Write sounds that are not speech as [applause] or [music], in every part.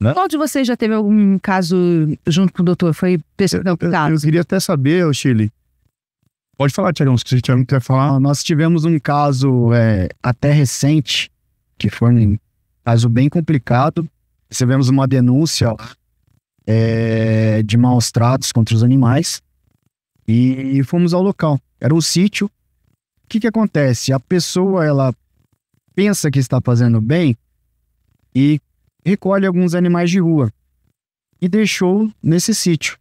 Né? Qual de vocês já teve algum caso junto com o doutor? Foi pessoa... eu, eu, tá. eu, queria até saber, Chile. Pode falar, Tiagão, se o não quer falar. Nós tivemos um caso é, até recente, que foi um caso bem complicado. Recebemos uma denúncia é, de maus tratos contra os animais e fomos ao local. Era um sítio. O que, que acontece? A pessoa, ela pensa que está fazendo bem e recolhe alguns animais de rua e deixou nesse sítio.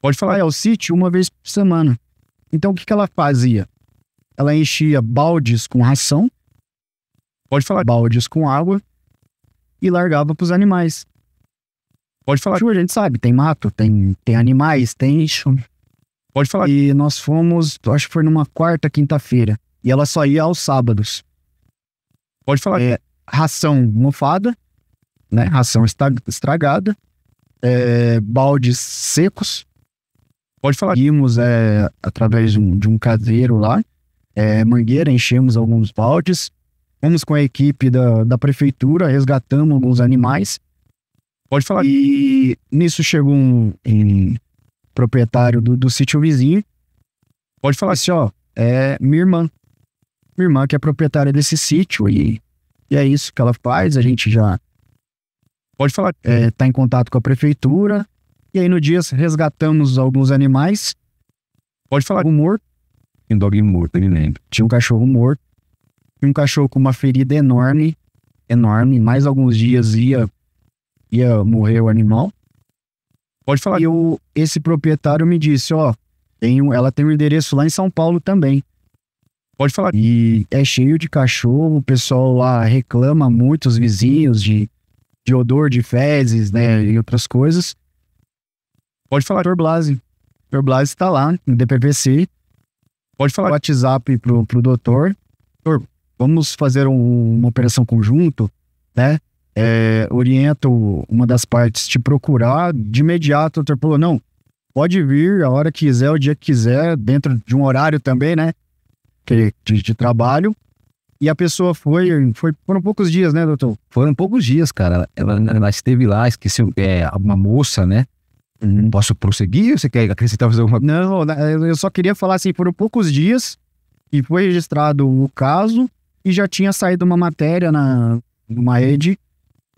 Pode falar, é o sítio uma vez por semana. Então o que, que ela fazia? Ela enchia baldes com ração, pode falar, baldes com água e largava para os animais. Pode falar. a gente sabe, tem mato, tem, tem animais, tem isso. Pode falar. E nós fomos, acho que foi numa quarta, quinta-feira. E ela só ia aos sábados. Pode falar. É, ração mofada, né? Ração estragada, é, baldes secos. Pode falar. Seguimos é, através de um, de um caseiro lá, é, mangueira, enchemos alguns baldes. Fomos com a equipe da, da prefeitura, resgatamos alguns animais. Pode falar. E nisso chegou um, um proprietário do, do sítio vizinho. Pode falar assim, ó, é minha irmã. Minha irmã que é proprietária desse sítio e e é isso que ela faz, a gente já pode falar, está é, em contato com a prefeitura. E aí no dia resgatamos alguns animais. Pode falar. Um morto. Um dog morto, me lembro. Tinha um cachorro morto. Tinha um cachorro com uma ferida enorme, enorme. Mais alguns dias ia, ia morrer o animal. Pode falar. E eu, esse proprietário me disse, ó, tem, ela tem um endereço lá em São Paulo também. Pode falar. E é cheio de cachorro, o pessoal lá reclama muito, os vizinhos, de, de odor de fezes, né, e outras coisas. Pode falar. Dr. Blase. Dr. Blase está lá, no DPVC. Pode falar. WhatsApp pro, pro doutor. Doutor, vamos fazer um, uma operação conjunto, né? É, oriento uma das partes te procurar de imediato. O doutor falou: não, pode vir a hora que quiser, o dia que quiser, dentro de um horário também, né? de, de trabalho. E a pessoa foi, foi, foram poucos dias, né, doutor? Foram poucos dias, cara. Ela, ela esteve lá, esqueceu é, uma moça, né? Uhum. Posso prosseguir? Você quer acrescentar fazer alguma coisa? Não, eu só queria falar assim, foram poucos dias e foi registrado o caso e já tinha saído uma matéria na numa rede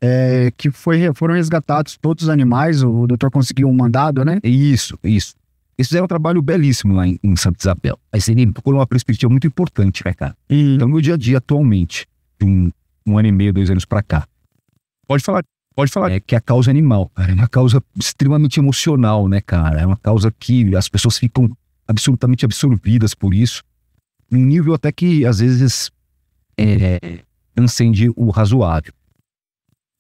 é, que foi, foram resgatados todos os animais, o doutor conseguiu um mandado, né? Isso, isso. Eles fizeram é um trabalho belíssimo lá em, em Santa Isabel. Mas ele colocou uma perspectiva muito importante, né, cara? Uhum. Então, meu dia a dia atualmente, de um, um ano e meio, dois anos para cá. Pode falar, pode falar. É que é a causa animal, cara, é uma causa extremamente emocional, né, cara? É uma causa que as pessoas ficam absolutamente absorvidas por isso. Num nível até que, às vezes, é, transcende o razoável.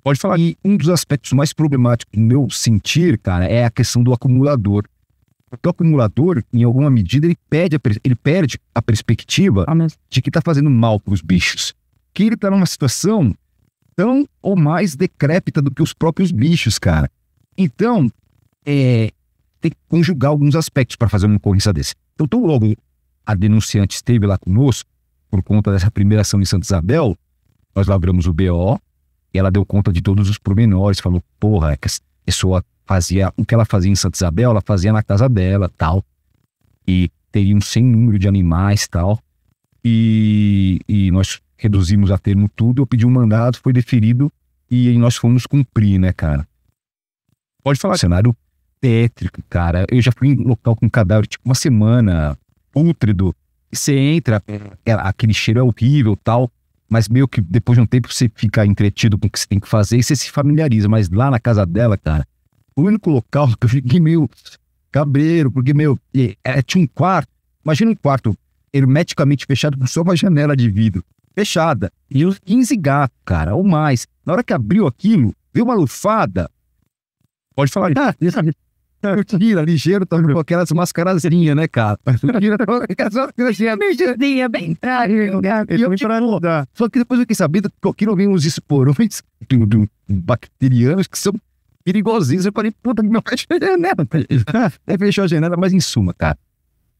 Pode falar. E um dos aspectos mais problemáticos do meu sentir, cara, é a questão do acumulador. Porque o acumulador, em alguma medida, ele, pede a, ele perde a perspectiva ah, mas... de que está fazendo mal para os bichos. Que ele está numa situação tão ou mais decrépita do que os próprios bichos, cara. Então, é, tem que conjugar alguns aspectos para fazer uma ocorrência desse. Então, tão logo a denunciante esteve lá conosco, por conta dessa primeira ação em Santa Isabel, nós lavramos o BO, e ela deu conta de todos os pormenores, falou, porra, é que a pessoa fazia o que ela fazia em Santa Isabel, ela fazia na casa dela, tal. E teria um sem número de animais, tal. E, e nós reduzimos a termo tudo, eu pedi um mandado, foi deferido e nós fomos cumprir, né, cara? Pode falar. Cenário tétrico, cara. Eu já fui em local com cadáver, tipo, uma semana, pútrido. Você entra, é, aquele cheiro é horrível, tal mas meio que depois de um tempo você fica entretido com o que você tem que fazer e você se familiariza. Mas lá na casa dela, cara, o único local que eu fiquei meio cabreiro, porque, meu, é, tinha um quarto, imagina um quarto hermeticamente fechado com só uma janela de vidro, fechada, e uns 15 gatos, cara, ou mais. Na hora que abriu aquilo, viu uma lufada. Pode falar eu ah, Tira, ligeiro, tá com aquelas mascarazinhas, né, cara? Tira, aquelas [laughs] mascarazinhas. bem Só que depois eu fiquei sabendo que não vem uns esporões bacterianos que são perigosíssimo. Eu falei, puta que meu pai fechou a janela. [laughs] Aí fechou a janela, mas em suma, cara.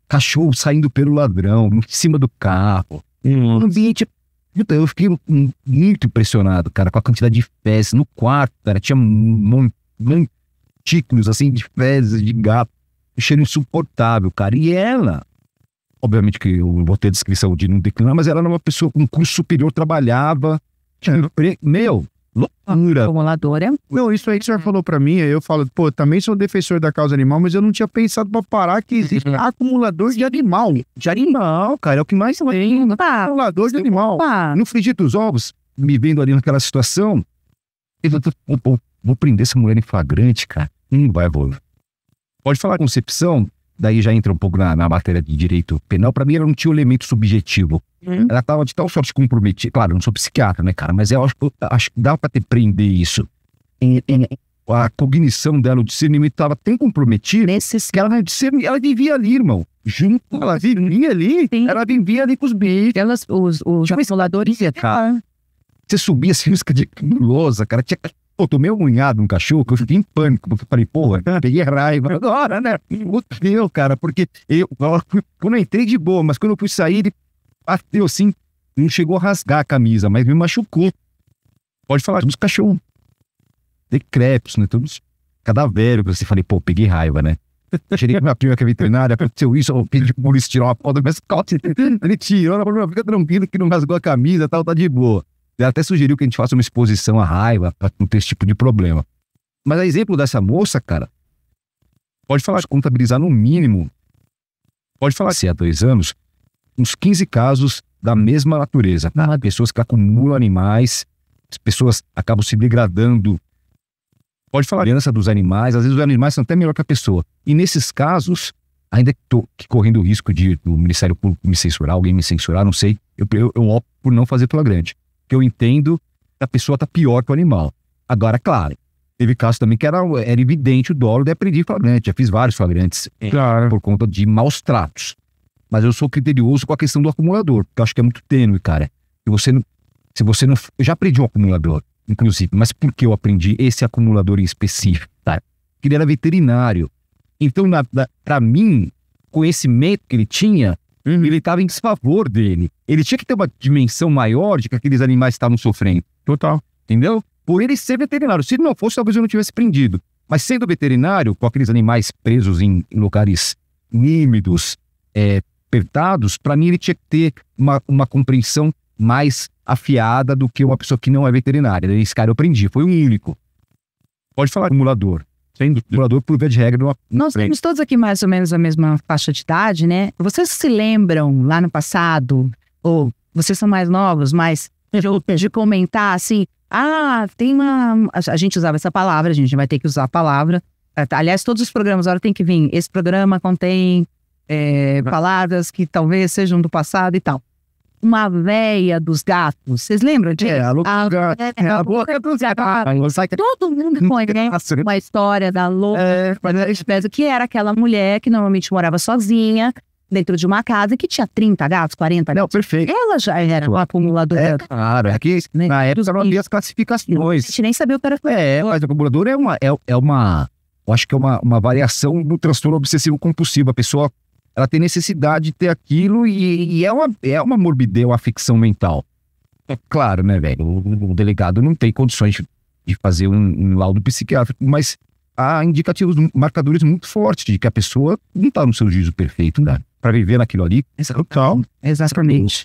Cachorro saindo pelo ladrão, em cima do carro. Um ambiente. eu fiquei muito impressionado, cara, com a quantidade de fezes. No quarto, cara, tinha montículos, assim, de fezes, de gato. Um cheiro insuportável, cara. E ela, obviamente que eu botei a descrição de não declinar, mas ela era uma pessoa com curso superior, trabalhava. Meu, Loucura. Acumuladora. Não, isso aí que o senhor falou para mim, aí eu falo, pô, também sou defensor da causa animal, mas eu não tinha pensado para parar que existe [laughs] acumulador de animal. De animal, cara, é o que mais tem. Tá. Acumulador de animal. Opa. No frigir dos ovos, me vendo ali naquela situação, eu vou, vou prender essa mulher em flagrante, cara. Hum, vai, vou. Pode falar concepção? daí já entra um pouco na, na matéria de direito penal, para mim hum. ela não tinha um elemento subjetivo. Uhum. Ela estava de tal sorte comprometida. Claro, não sou psiquiatra, né, cara? Mas eu acho, eu acho que dá para prender isso. A cognição dela, o discernimento estava tão comprometido Nesse... que ela, discernia, ela vivia ali, irmão. Junto, ela vivia ali. Sim. Ela vivia ali com os bichos. Elas, os, os tipo, assim, cara. Ah. Você subia assim, música de lousa, cara. Tinha Pô, tomei um unhado num cachorro que eu fiquei em pânico, porque eu falei, porra peguei raiva agora, né? deus cara, porque eu, quando eu entrei de boa, mas quando eu fui sair, ele bateu assim, não chegou a rasgar a camisa, mas me machucou. Pode falar, todos cachorro decrépitos, né? Todos que você falei, pô, peguei raiva, né? Cheguei com minha prima que é veterinária, aconteceu isso, eu pedi pro Maurício tirar uma foto do meu escote Ele tirou, ela falou, fica tranquilo que não rasgou a camisa, tal, tá de boa. Ela até sugeriu que a gente faça uma exposição à raiva para não ter esse tipo de problema. Mas a exemplo dessa moça, cara, pode falar de contabilizar no mínimo, pode falar se há dois anos, uns 15 casos da mesma natureza. Ah, pessoas que acumulam animais, as pessoas acabam se degradando. Pode falar criança dos animais, às vezes os animais são até melhor que a pessoa. E nesses casos, ainda que, tô, que correndo o risco de do Ministério Público me censurar, alguém me censurar, não sei, eu, eu, eu opto por não fazer pela grande que eu entendo, a pessoa está pior que o animal. Agora, claro, teve casos também que era, era evidente o dolo de aprendi flagrante. Já fiz vários flagrantes é, claro. por conta de maus tratos. Mas eu sou criterioso com a questão do acumulador, porque eu acho que é muito tênue, cara. E você não, se você não. Eu já aprendi um acumulador, inclusive, mas por que eu aprendi esse acumulador em específico? Tá? Porque ele era veterinário. Então, para mim, conhecimento que ele tinha uhum. ele estava em desfavor dele. Ele tinha que ter uma dimensão maior de que aqueles animais estavam sofrendo. Total. Entendeu? Por ele ser veterinário. Se ele não fosse, talvez eu não tivesse prendido. Mas sendo veterinário, com aqueles animais presos em, em lugares nímidos, é, apertados, para mim ele tinha que ter uma, uma compreensão mais afiada do que uma pessoa que não é veterinária. Esse cara eu prendi, foi o único. Pode falar, acumulador tem dublador por via de regra numa, Nós frente. temos todos aqui mais ou menos a mesma faixa de idade, né? Vocês se lembram lá no passado, ou vocês são mais novos, mas de, [laughs] de comentar assim, ah, tem uma. A gente usava essa palavra, a gente vai ter que usar a palavra. Aliás, todos os programas agora tem que vir. Esse programa contém é, palavras que talvez sejam do passado e tal uma veia dos gatos. Vocês lembram disso? É, a, louca, É, a, boca dos gatos. Todo mundo [laughs] conhece uma história da louca é, mas... É que era aquela mulher que normalmente morava sozinha dentro de uma casa que tinha 30 gatos, 40 gatos. Não, perfeito. Ela já era uma acumuladora. É, claro. É que né? na época não havia as classificações. A gente nem sabia o que era. É, mas acumuladora é uma... É, é uma eu acho que é uma, uma variação do transtorno obsessivo compulsivo. A pessoa ela tem necessidade de ter aquilo e, e é, uma, é uma morbidez, uma ficção mental. É claro, né, velho? O, o delegado não tem condições de, fazer um, um, laudo psiquiátrico, mas há indicativos, marcadores muito fortes de que a pessoa não está no seu juízo perfeito, né? Para viver naquilo ali. Exatamente. Total. Exatamente.